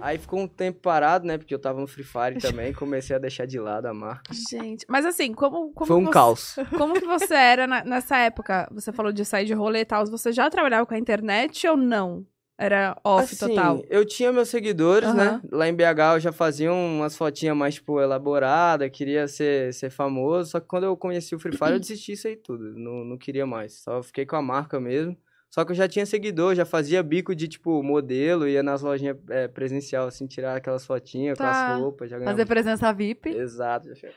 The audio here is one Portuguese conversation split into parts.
Aí ficou um tempo parado, né? Porque eu tava no Free Fire também, comecei a deixar de lado a marca. Gente, mas assim, como. como Foi um você, caos. Como que você era na, nessa época? Você falou de sair de rolê e tal. Você já trabalhava com a internet ou não? Era off assim, total? Eu tinha meus seguidores, uhum. né? Lá em BH eu já fazia umas fotinhas mais, tipo, elaborada, queria ser, ser famoso. Só que quando eu conheci o Free Fire, eu desisti isso aí tudo. Não, não queria mais. Só fiquei com a marca mesmo. Só que eu já tinha seguidor, já fazia bico de, tipo, modelo, ia nas lojinhas é, presencial, assim, tirar aquelas fotinhas tá. com as tá. roupas. Já Fazer presença VIP. Exato. Já...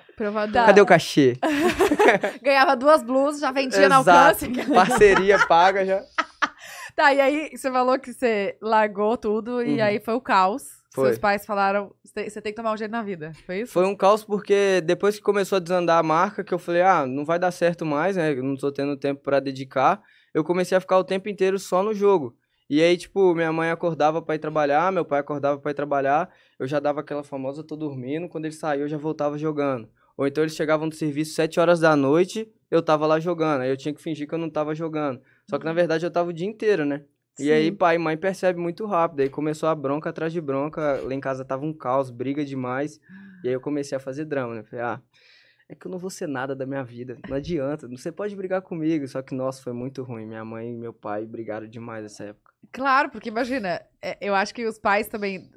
Cadê o cachê? ganhava duas blusas, já vendia Exato. na alcance. Parceria paga já. Tá, e aí você falou que você largou tudo uhum. e aí foi o caos. Foi. Seus pais falaram, você tem que tomar um jeito na vida, foi isso? Foi um caos porque depois que começou a desandar a marca, que eu falei, ah, não vai dar certo mais, né? Eu não tô tendo tempo para dedicar. Eu comecei a ficar o tempo inteiro só no jogo. E aí, tipo, minha mãe acordava para ir trabalhar, meu pai acordava para ir trabalhar, eu já dava aquela famosa tô dormindo, quando ele saiu eu já voltava jogando. Ou então eles chegavam do serviço sete horas da noite, eu tava lá jogando, aí eu tinha que fingir que eu não tava jogando. Só que na uhum. verdade eu tava o dia inteiro, né? Sim. E aí pai e mãe percebe muito rápido, aí começou a bronca atrás de bronca, lá em casa tava um caos, briga demais. E aí eu comecei a fazer drama, né? Falei, ah, é que eu não vou ser nada da minha vida, não adianta, você pode brigar comigo. Só que, nossa, foi muito ruim, minha mãe e meu pai brigaram demais nessa época. Claro, porque imagina, é, eu acho que os pais também,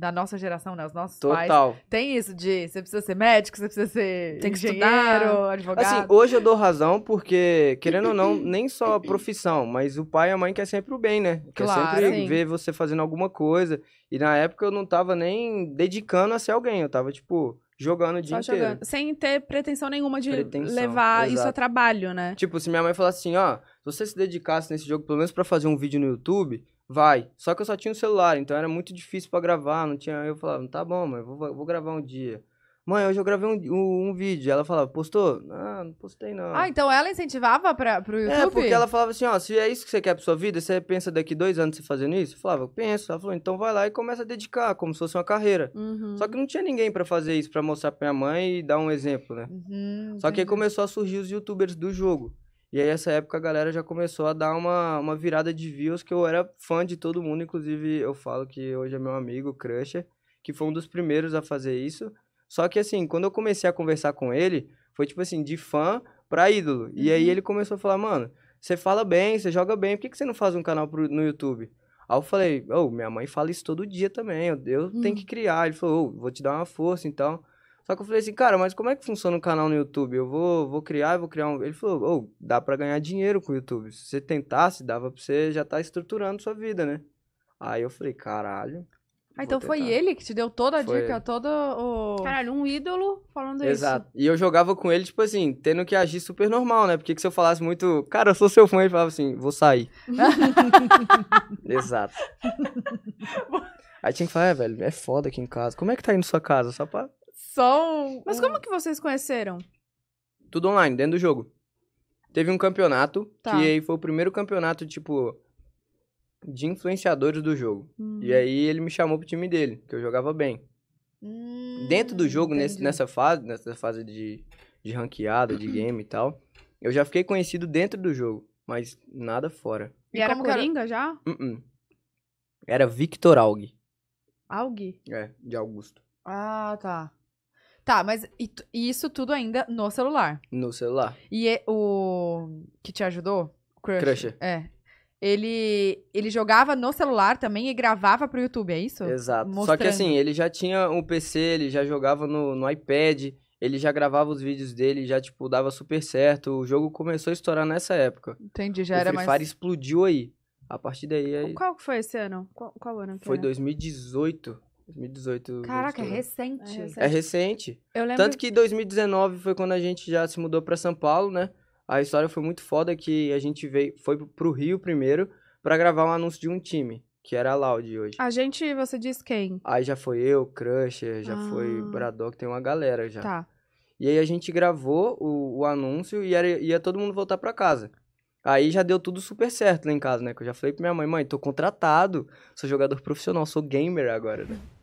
da nossa geração, né? Os nossos Total. pais. Tem isso de você precisa ser médico, você precisa ser Tem que engenheiro, estudar. advogado. Assim, hoje eu dou razão porque, querendo ou não, nem só a profissão, mas o pai e a mãe quer sempre o bem, né? Quer claro, sempre sim. ver você fazendo alguma coisa. E na época eu não tava nem dedicando a ser alguém, eu tava tipo jogando o dia inteiro. Jogando. Sem ter pretensão nenhuma de pretensão, levar exato. isso a trabalho, né? Tipo, se minha mãe falasse assim, ó, se você se dedicasse nesse jogo pelo menos para fazer um vídeo no YouTube, vai. Só que eu só tinha um celular, então era muito difícil para gravar, não tinha... Eu falava, tá bom, mãe, vou, vou gravar um dia. Mãe, hoje eu gravei um, um, um, vídeo. Ela falava, postou? Ah, não postei não. Ah, então ela incentivava pra, pro é, YouTube? É, porque ela falava assim, ó, se é isso que você quer pra sua vida, você pensa daqui dois anos você fazendo isso? Eu falava, penso. Ela falou, então vai lá e começa a dedicar, como se fosse uma carreira. Uhum. Só que não tinha ninguém pra fazer isso, pra mostrar pra minha mãe e dar um exemplo, né? Uhum, Só que aí começou a surgir os youtubers do jogo. E aí, essa época, a galera já começou a dar uma, uma virada de views, que eu era fã de todo mundo, inclusive eu falo que hoje é meu amigo, Crusher, que foi um dos primeiros a fazer isso. Só que, assim, quando eu comecei a conversar com ele, foi tipo assim, de fã pra ídolo. Uhum. E aí uhum. ele começou a falar, mano, você fala bem, você joga bem, por que, que você não faz um canal pro, no YouTube? Aí eu falei, ô, oh, minha mãe fala isso todo dia também, eu, eu uhum. tenho que uhum. criar. Ele falou, oh, vou te dar uma força, então. Só que eu falei assim, cara, mas como é que funciona o canal no YouTube? Eu vou, vou criar, vou criar um. Ele falou, oh, dá para ganhar dinheiro com o YouTube. Se você tentasse, dava pra você já tá estruturando sua vida, né? Aí eu falei, caralho. Ah, então foi ele que te deu toda a foi dica, ele. todo o. Caralho, um ídolo falando Exato. isso. Exato. E eu jogava com ele, tipo assim, tendo que agir super normal, né? Porque se eu falasse muito, cara, eu sou seu fã, ele falava assim, vou sair. Exato. Aí tinha que falar, é, velho, é foda aqui em casa. Como é que tá indo sua casa? Só pra só um. Mas como que vocês conheceram? Tudo online, dentro do jogo. Teve um campeonato, tá. que aí foi o primeiro campeonato, tipo, de influenciadores do jogo. Hum. E aí ele me chamou pro time dele, que eu jogava bem. Hum, dentro do jogo, nesse, nessa fase, nessa fase de, de ranqueada, de game e tal, eu já fiquei conhecido dentro do jogo, mas nada fora. E, e era Coringa era... já? Uh -uh. Era Victor Aug. Aug? É, de Augusto. Ah, tá. Tá, mas e, e isso tudo ainda no celular. No celular. E, o que te ajudou? Crush. Crusher. É. Ele, ele jogava no celular também e gravava pro YouTube, é isso? Exato. Mostrando. Só que assim, ele já tinha um PC, ele já jogava no, no iPad, ele já gravava os vídeos dele, já, tipo, dava super certo. O jogo começou a estourar nessa época. Entendi, já o era mais... O Fire explodiu aí. A partir daí... aí... Qual que foi esse ano? Qual, qual ano que Foi Foi 2018. 2018. Caraca, é recente. é, é recente. É recente. Eu lembro... Tanto que 2019 foi quando a gente já se mudou para São Paulo, né? A história foi muito foda que a gente veio, foi pro Rio primeiro para gravar um anúncio de um time, que era a Loud hoje. A gente, você disse quem? Aí já foi eu, Crusher, já ah. foi Braddock, tem uma galera já. Tá. E aí a gente gravou o, o anúncio e era, ia todo mundo voltar para casa. Aí já deu tudo super certo lá em casa, né? Que eu já falei pra minha mãe, mãe, tô contratado, sou jogador profissional, sou gamer agora, né?